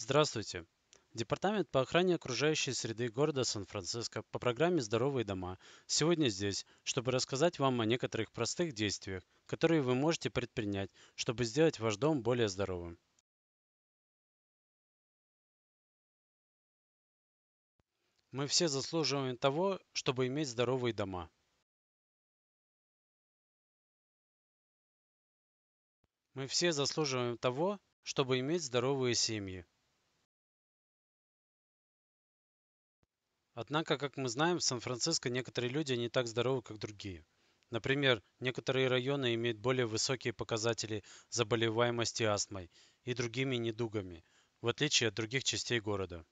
Здравствуйте! Департамент по охране окружающей среды города Сан-Франциско по программе «Здоровые дома» сегодня здесь, чтобы рассказать вам о некоторых простых действиях, которые вы можете предпринять, чтобы сделать ваш дом более здоровым. Мы все заслуживаем того, чтобы иметь здоровые дома. Мы все заслуживаем того, чтобы иметь здоровые семьи. Однако, как мы знаем, в Сан-Франциско некоторые люди не так здоровы, как другие. Например, некоторые районы имеют более высокие показатели заболеваемости астмой и другими недугами, в отличие от других частей города.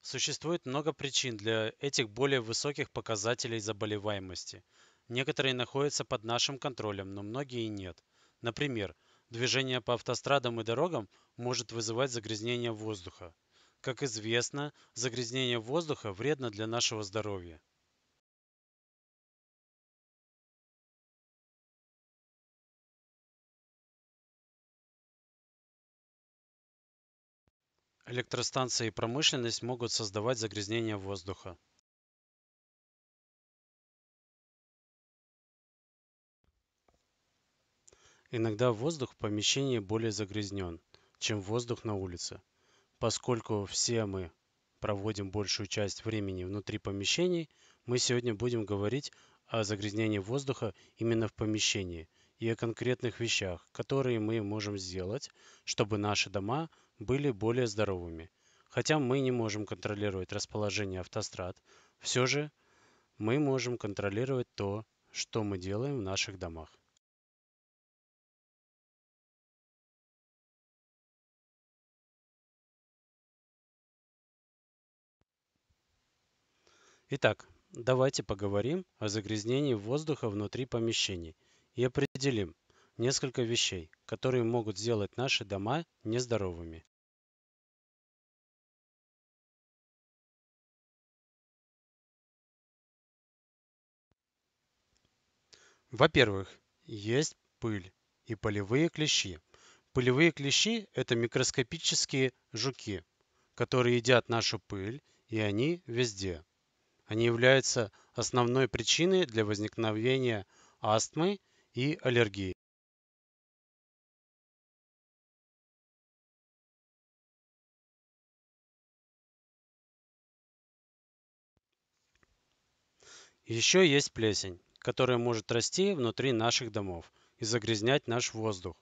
Существует много причин для этих более высоких показателей заболеваемости. Некоторые находятся под нашим контролем, но многие нет. Например, Движение по автострадам и дорогам может вызывать загрязнение воздуха. Как известно, загрязнение воздуха вредно для нашего здоровья. Электростанции и промышленность могут создавать загрязнение воздуха. Иногда воздух в помещении более загрязнен, чем воздух на улице. Поскольку все мы проводим большую часть времени внутри помещений, мы сегодня будем говорить о загрязнении воздуха именно в помещении и о конкретных вещах, которые мы можем сделать, чтобы наши дома были более здоровыми. Хотя мы не можем контролировать расположение автострад, все же мы можем контролировать то, что мы делаем в наших домах. Итак, давайте поговорим о загрязнении воздуха внутри помещений и определим несколько вещей, которые могут сделать наши дома нездоровыми. Во-первых, есть пыль и полевые клещи. Пылевые клещи – это микроскопические жуки, которые едят нашу пыль, и они везде – они являются основной причиной для возникновения астмы и аллергии. Еще есть плесень, которая может расти внутри наших домов и загрязнять наш воздух.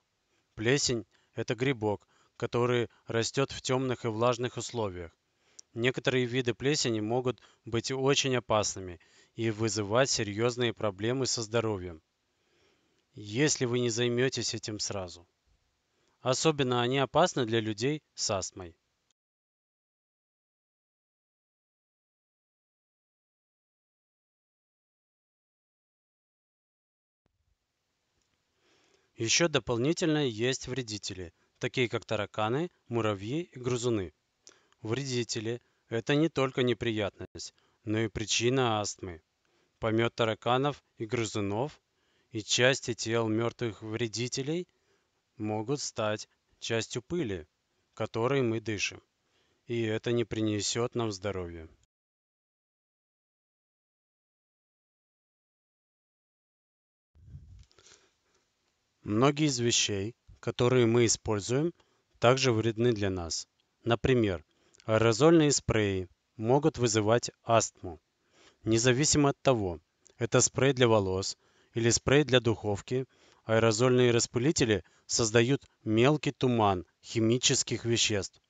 Плесень – это грибок, который растет в темных и влажных условиях некоторые виды плесени могут быть очень опасными и вызывать серьезные проблемы со здоровьем если вы не займетесь этим сразу особенно они опасны для людей с астмой Еще дополнительно есть вредители, такие как тараканы, муравьи и грызуны вредители – это не только неприятность, но и причина астмы. Помет тараканов и грызунов и части тел мертвых вредителей могут стать частью пыли, которой мы дышим, и это не принесет нам здоровья. Многие из вещей, которые мы используем, также вредны для нас. Например, Аэрозольные спреи могут вызывать астму. Независимо от того, это спрей для волос или спрей для духовки, аэрозольные распылители создают мелкий туман химических веществ,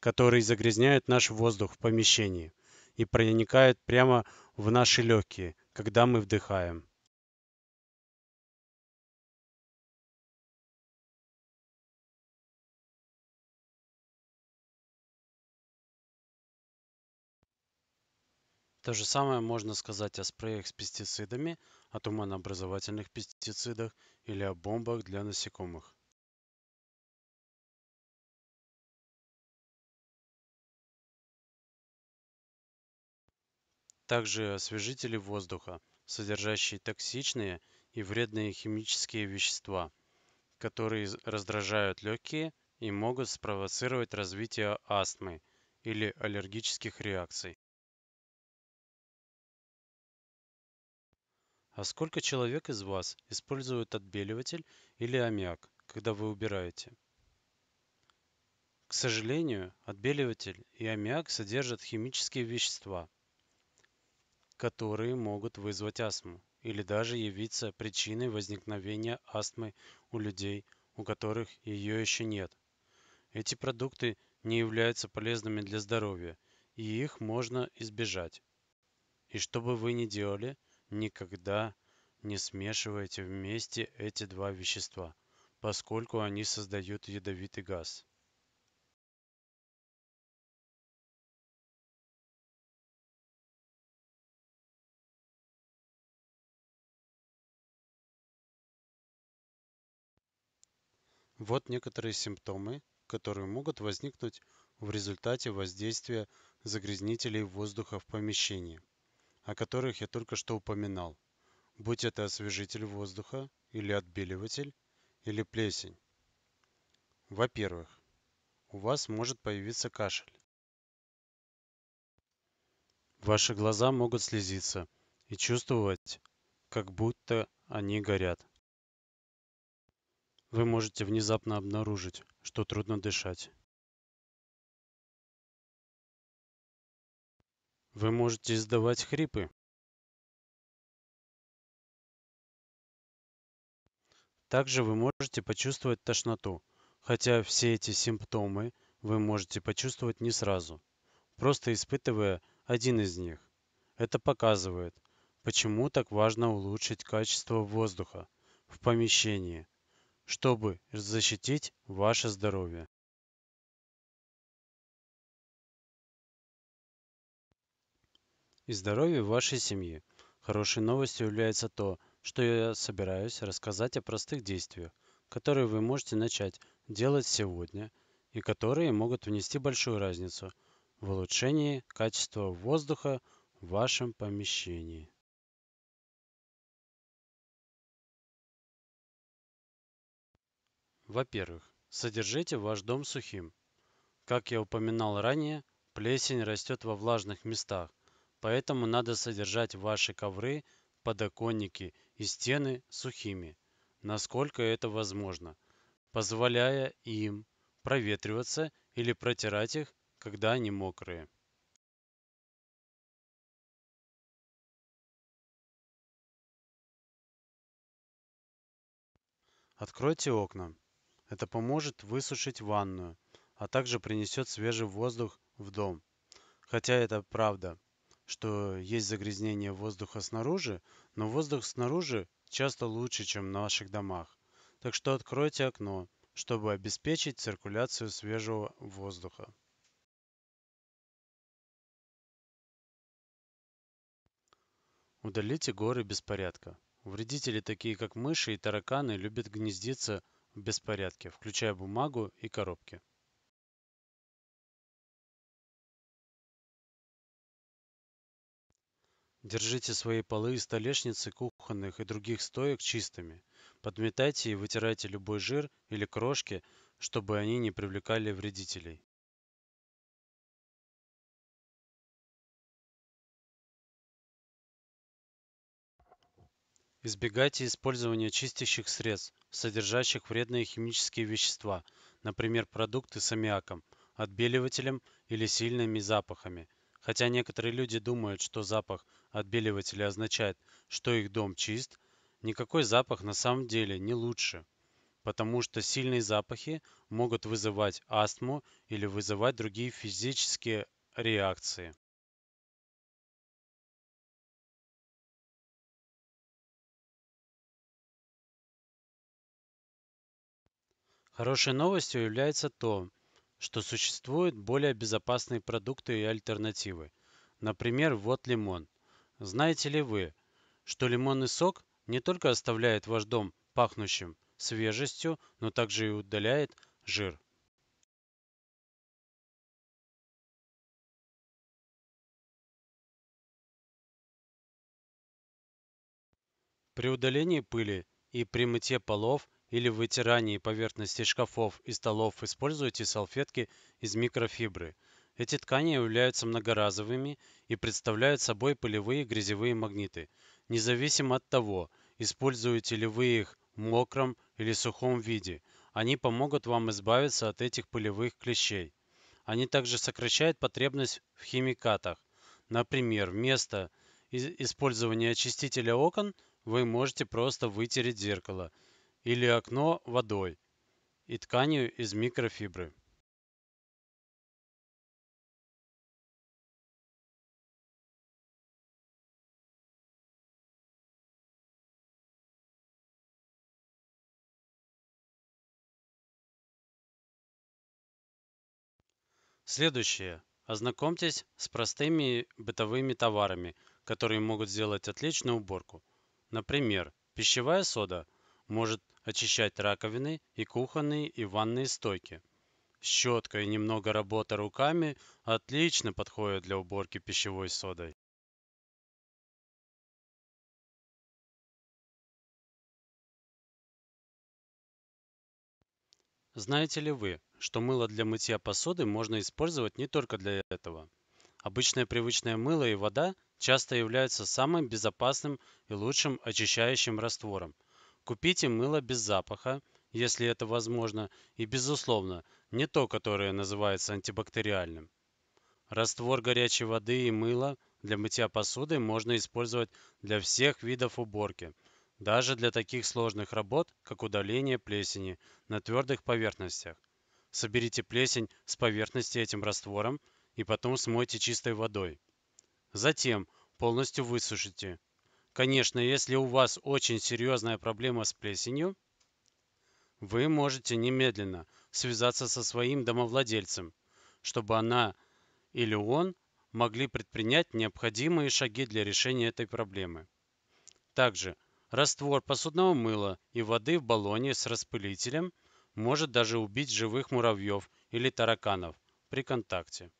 которые загрязняют наш воздух в помещении и проникают прямо в наши легкие, когда мы вдыхаем. То же самое можно сказать о спреях с пестицидами, о туманообразовательных пестицидах или о бомбах для насекомых. Также освежители воздуха, содержащие токсичные и вредные химические вещества, которые раздражают легкие и могут спровоцировать развитие астмы или аллергических реакций. а сколько человек из вас используют отбеливатель или аммиак когда вы убираете к сожалению отбеливатель и аммиак содержат химические вещества которые могут вызвать астму или даже явиться причиной возникновения астмы у людей у которых ее еще нет эти продукты не являются полезными для здоровья и их можно избежать и что бы вы ни делали никогда не смешивайте вместе эти два вещества поскольку они создают ядовитый газ Вот некоторые симптомы, которые могут возникнуть в результате воздействия загрязнителей воздуха в помещении о которых я только что упоминал будь это освежитель воздуха или отбеливатель или плесень во-первых у вас может появиться кашель ваши глаза могут слезиться и чувствовать как будто они горят вы можете внезапно обнаружить что трудно дышать вы можете издавать хрипы также вы можете почувствовать тошноту хотя все эти симптомы вы можете почувствовать не сразу просто испытывая один из них это показывает почему так важно улучшить качество воздуха в помещении чтобы защитить ваше здоровье и здоровью вашей семьи хорошей новостью является то что я собираюсь рассказать о простых действиях которые вы можете начать делать сегодня и которые могут внести большую разницу в улучшении качества воздуха в вашем помещении Во-первых, содержите ваш дом сухим. Как я упоминал ранее, плесень растет во влажных местах, поэтому надо содержать ваши ковры подоконники и стены сухими насколько это возможно позволяя им проветриваться или протирать их когда они мокрые Откройте окна. Это поможет высушить ванную, а также принесет свежий воздух в дом. Хотя это правда, что есть загрязнение воздуха снаружи, но воздух снаружи часто лучше, чем в наших домах. Так что откройте окно, чтобы обеспечить циркуляцию свежего воздуха. Удалите горы беспорядка. Вредители, такие как мыши и тараканы, любят гнездиться в беспорядке, включая бумагу и коробки. держите свои полы и столешницы кухонных и других стоек чистыми подметайте и вытирайте любой жир или крошки чтобы они не привлекали вредителей избегайте использования чистящих средств содержащих вредные химические вещества например продукты с аммиаком отбеливателем или сильными запахами хотя некоторые люди думают что запах отбеливателя означает что их дом чист никакой запах на самом деле не лучше потому что сильные запахи могут вызывать астму или вызывать другие физические реакции Хорошей новостью является то, что существуют более безопасные продукты и альтернативы. Например, вот лимон. Знаете ли вы, что лимонный сок не только оставляет ваш дом пахнущим свежестью, но также и удаляет жир. При удалении пыли и при мытье полов или в вытирании поверхностей шкафов и столов используйте салфетки из микрофибры эти ткани являются многоразовыми и представляют собой пылевые грязевые магниты независимо от того используете ли вы их в мокром или сухом виде они помогут вам избавиться от этих пылевых клещей они также сокращают потребность в химикатах например вместо использования очистителя окон вы можете просто вытереть зеркало или окно водой и тканью из микрофибры Следующее. Ознакомьтесь с простыми бытовыми товарами, которые могут сделать отличную уборку. Например, пищевая сода может очищать раковины и кухонные и ванные стойки. Щетка и немного работы руками отлично подходят для уборки пищевой содой. Знаете ли вы, что мыло для мытья посуды можно использовать не только для этого? Обычное привычное мыло и вода часто являются самым безопасным и лучшим очищающим раствором, купите мыло без запаха если это возможно и безусловно не то которое называется антибактериальным раствор горячей воды и мыла для мытья посуды можно использовать для всех видов уборки даже для таких сложных работ как удаление плесени на твердых поверхностях соберите плесень с поверхности этим раствором и потом смойте чистой водой затем полностью высушите Конечно, если у вас очень серьезная проблема с плесенью, вы можете немедленно связаться со своим домовладельцем, чтобы она или он могли предпринять необходимые шаги для решения этой проблемы. Также раствор посудного мыла и воды в баллоне с распылителем может даже убить живых муравьев или тараканов при контакте.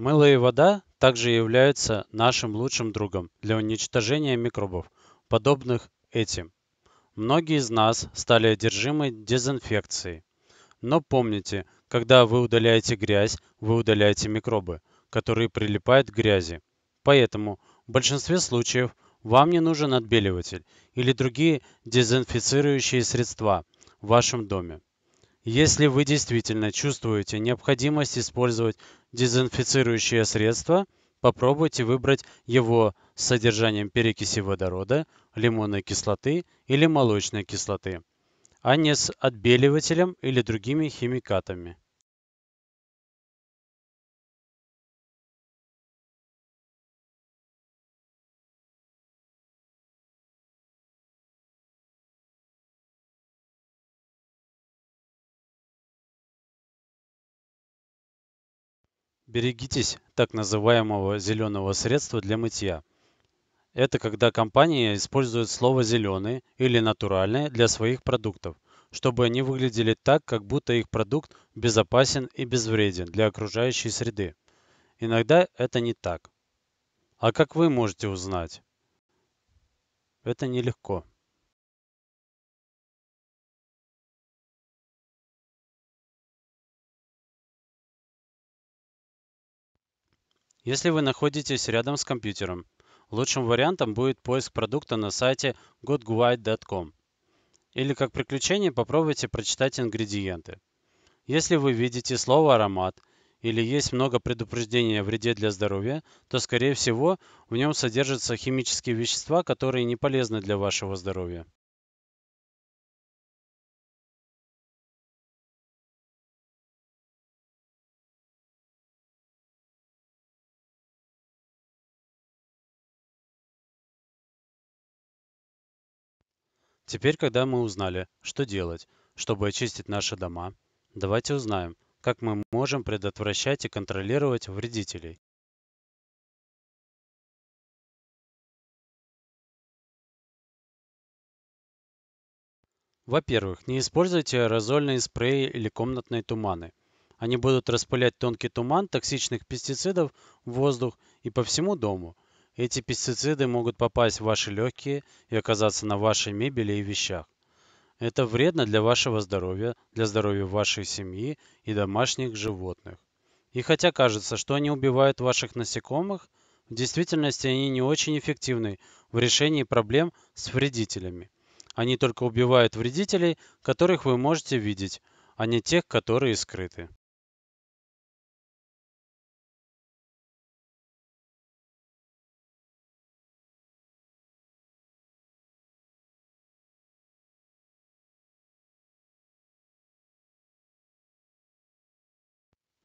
Мыло и вода также являются нашим лучшим другом для уничтожения микробов, подобных этим. Многие из нас стали одержимы дезинфекцией. Но помните, когда вы удаляете грязь, вы удаляете микробы, которые прилипают к грязи. Поэтому в большинстве случаев вам не нужен отбеливатель или другие дезинфицирующие средства в вашем доме. Если вы действительно чувствуете необходимость использовать дезинфицирующее средство, попробуйте выбрать его с содержанием перекиси водорода, лимонной кислоты или молочной кислоты, а не с отбеливателем или другими химикатами. берегитесь так называемого зеленого средства для мытья это когда компания использует слово зеленый или натуральный для своих продуктов чтобы они выглядели так как будто их продукт безопасен и безвреден для окружающей среды иногда это не так а как вы можете узнать это нелегко если вы находитесь рядом с компьютером. Лучшим вариантом будет поиск продукта на сайте goodguide.com. Или как приключение попробуйте прочитать ингредиенты. Если вы видите слово «аромат» или есть много предупреждений о вреде для здоровья, то, скорее всего, в нем содержатся химические вещества, которые не полезны для вашего здоровья. Теперь, когда мы узнали, что делать, чтобы очистить наши дома, давайте узнаем, как мы можем предотвращать и контролировать вредителей. Во-первых, не используйте аэрозольные спреи или комнатные туманы. Они будут распылять тонкий туман токсичных пестицидов в воздух и по всему дому – эти пестициды могут попасть в ваши легкие и оказаться на вашей мебели и вещах это вредно для вашего здоровья для здоровья вашей семьи и домашних животных и хотя кажется что они убивают ваших насекомых в действительности они не очень эффективны в решении проблем с вредителями они только убивают вредителей которых вы можете видеть а не тех которые скрыты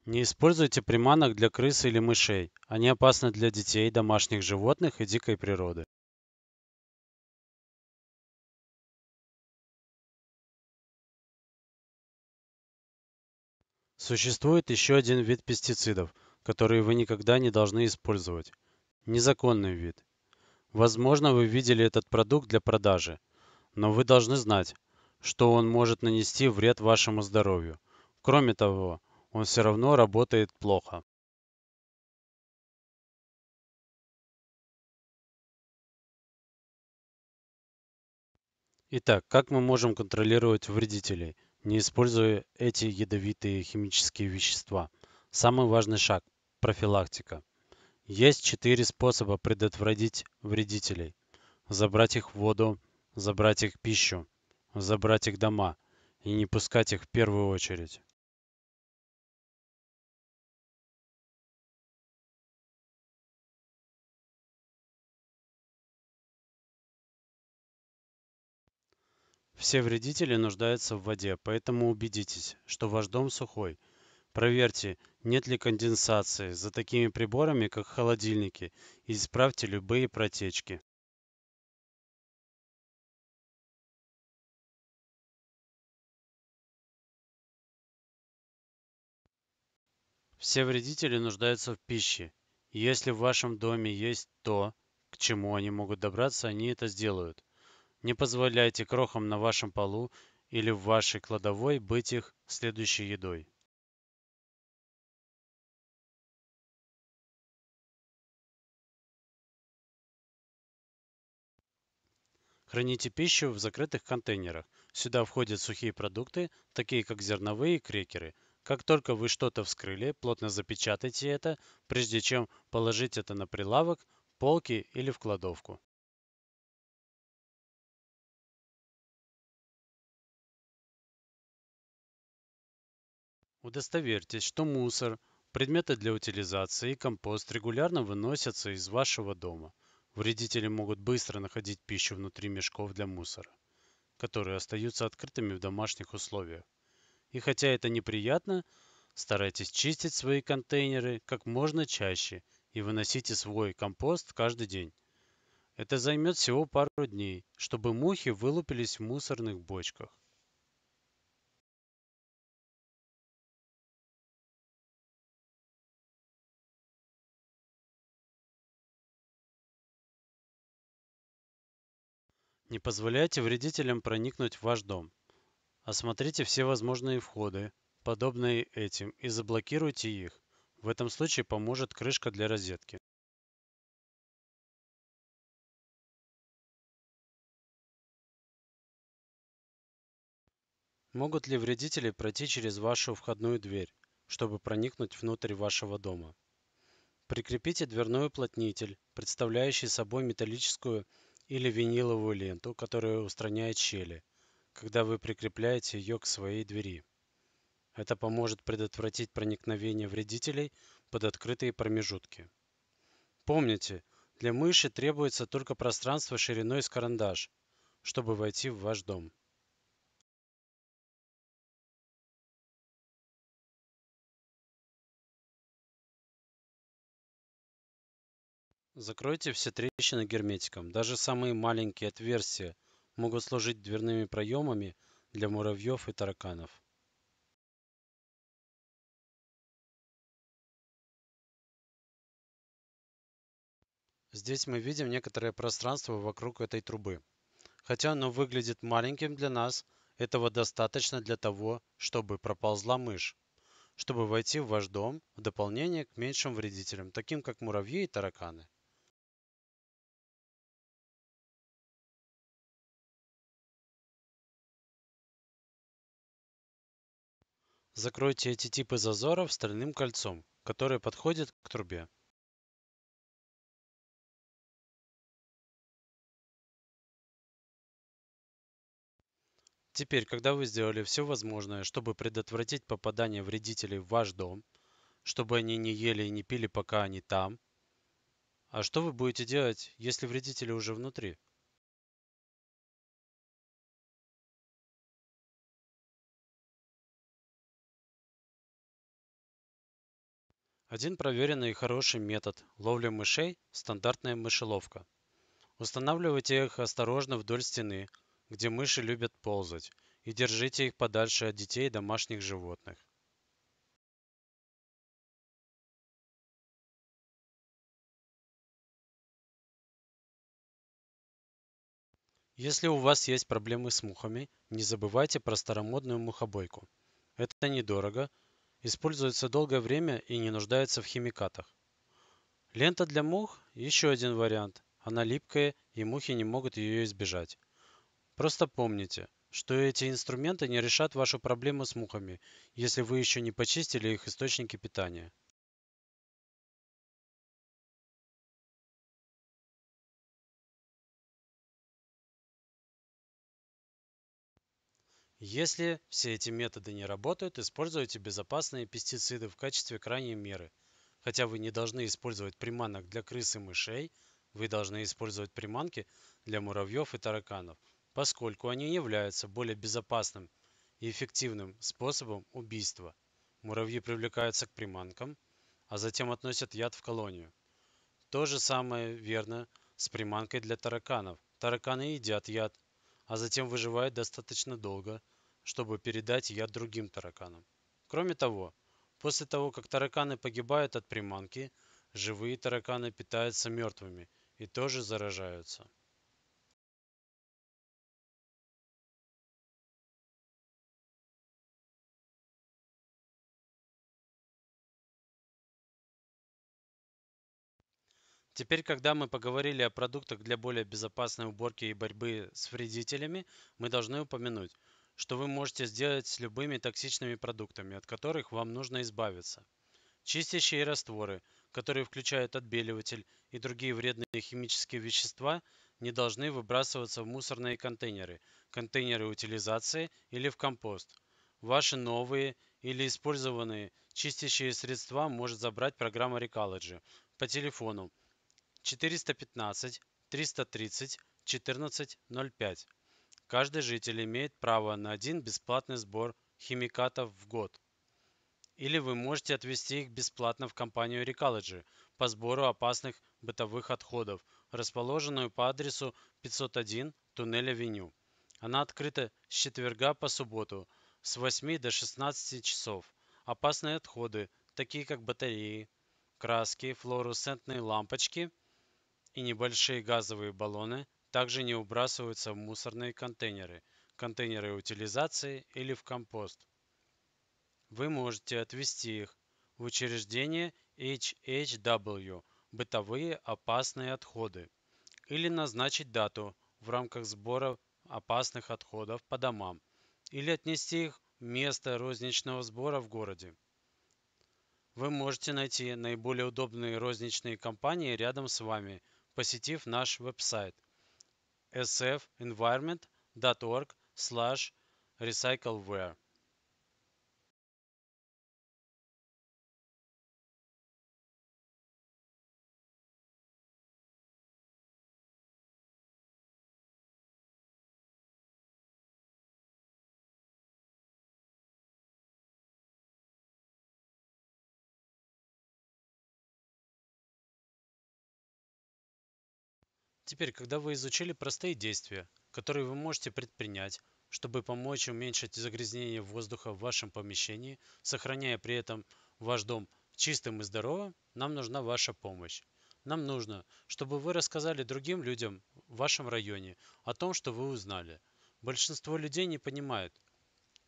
Не используйте приманок для крыс или мышей. Они опасны для детей, домашних животных и дикой природы. Существует еще один вид пестицидов, которые вы никогда не должны использовать. Незаконный вид. Возможно, вы видели этот продукт для продажи, но вы должны знать, что он может нанести вред вашему здоровью. Кроме того, он все равно работает плохо Итак, как мы можем контролировать вредителей, не используя эти ядовитые химические вещества? Самый важный шаг – профилактика. Есть четыре способа предотвратить вредителей. Забрать их в воду, забрать их пищу, забрать их дома и не пускать их в первую очередь. все вредители нуждаются в воде поэтому убедитесь что ваш дом сухой проверьте нет ли конденсации за такими приборами как холодильники и исправьте любые протечки Все вредители нуждаются в пище. если в вашем доме есть то, к чему они могут добраться, они это сделают не позволяйте крохам на вашем полу или в вашей кладовой быть их следующей едой Храните пищу в закрытых контейнерах. Сюда входят сухие продукты, такие как зерновые и крекеры. Как только вы что-то вскрыли, плотно запечатайте это, прежде чем положить это на прилавок, полки или в кладовку. Удостоверьтесь, что мусор, предметы для утилизации и компост регулярно выносятся из вашего дома. Вредители могут быстро находить пищу внутри мешков для мусора, которые остаются открытыми в домашних условиях. И хотя это неприятно, старайтесь чистить свои контейнеры как можно чаще и выносите свой компост каждый день. Это займет всего пару дней, чтобы мухи вылупились в мусорных бочках. Не позволяйте вредителям проникнуть в ваш дом. Осмотрите все возможные входы, подобные этим, и заблокируйте их. В этом случае поможет крышка для розетки. Могут ли вредители пройти через вашу входную дверь, чтобы проникнуть внутрь вашего дома? Прикрепите дверной уплотнитель, представляющий собой металлическую или виниловую ленту, которая устраняет щели, когда вы прикрепляете ее к своей двери. Это поможет предотвратить проникновение вредителей под открытые промежутки. Помните, для мыши требуется только пространство шириной с карандаш, чтобы войти в ваш дом. закройте все трещины герметиком даже самые маленькие отверстия могут служить дверными проемами для муравьев и тараканов Здесь мы видим некоторое пространство вокруг этой трубы. Хотя оно выглядит маленьким для нас, этого достаточно для того, чтобы проползла мышь, чтобы войти в ваш дом в дополнение к меньшим вредителям, таким как муравьи и тараканы. Закройте эти типы зазоров стальным кольцом, которое подходит к трубе. Теперь, когда вы сделали все возможное, чтобы предотвратить попадание вредителей в ваш дом, чтобы они не ели и не пили, пока они там, а что вы будете делать, если вредители уже внутри? Один проверенный и хороший метод ловли мышей – стандартная мышеловка. Устанавливайте их осторожно вдоль стены, где мыши любят ползать, и держите их подальше от детей и домашних животных. Если у вас есть проблемы с мухами, не забывайте про старомодную мухобойку. Это недорого, используется долгое время и не нуждается в химикатах. Лента для мух – еще один вариант. Она липкая, и мухи не могут ее избежать. Просто помните, что эти инструменты не решат вашу проблему с мухами, если вы еще не почистили их источники питания. Если все эти методы не работают, используйте безопасные пестициды в качестве крайней меры. Хотя вы не должны использовать приманок для крыс и мышей, вы должны использовать приманки для муравьев и тараканов, поскольку они являются более безопасным и эффективным способом убийства. Муравьи привлекаются к приманкам, а затем относят яд в колонию. То же самое верно с приманкой для тараканов. Тараканы едят яд, а затем выживают достаточно долго – чтобы передать яд другим тараканам. Кроме того, после того, как тараканы погибают от приманки, живые тараканы питаются мертвыми и тоже заражаются. Теперь, когда мы поговорили о продуктах для более безопасной уборки и борьбы с вредителями, мы должны упомянуть, что вы можете сделать с любыми токсичными продуктами, от которых вам нужно избавиться. Чистящие растворы, которые включают отбеливатель и другие вредные химические вещества, не должны выбрасываться в мусорные контейнеры, контейнеры утилизации или в компост. Ваши новые или использованные чистящие средства может забрать программа Recology по телефону 415 330 1405 каждый житель имеет право на один бесплатный сбор химикатов в год или вы можете отвезти их бесплатно в компанию recology по сбору опасных бытовых отходов расположенную по адресу 501 Туннеля Веню. она открыта с четверга по субботу с 8 до 16 часов опасные отходы такие как батареи краски флуоресцентные лампочки и небольшие газовые баллоны также не выбрасываются в мусорные контейнеры контейнеры утилизации или в компост. Вы можете отвезти их в учреждение HHW «Бытовые опасные отходы» или назначить дату в рамках сбора опасных отходов по домам или отнести их в место розничного сбора в городе. Вы можете найти наиболее удобные розничные компании рядом с вами, посетив наш веб-сайт sfenvironment.org slash recycleware Теперь, когда вы изучили простые действия, которые вы можете предпринять, чтобы помочь уменьшить загрязнение воздуха в вашем помещении, сохраняя при этом ваш дом чистым и здоровым, нам нужна ваша помощь. Нам нужно, чтобы вы рассказали другим людям в вашем районе о том, что вы узнали. Большинство людей не понимают,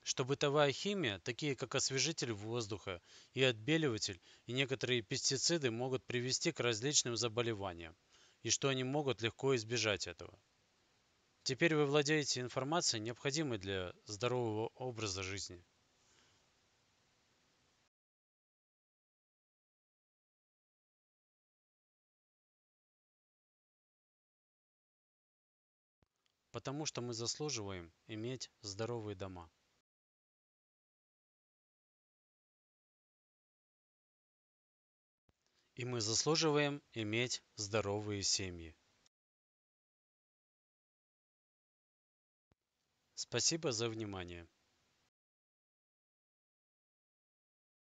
что бытовая химия, такие как освежитель воздуха и отбеливатель, и некоторые пестициды могут привести к различным заболеваниям и что они могут легко избежать этого. Теперь вы владеете информацией, необходимой для здорового образа жизни. Потому что мы заслуживаем иметь здоровые дома. И мы заслуживаем иметь здоровые семьи. Спасибо за внимание.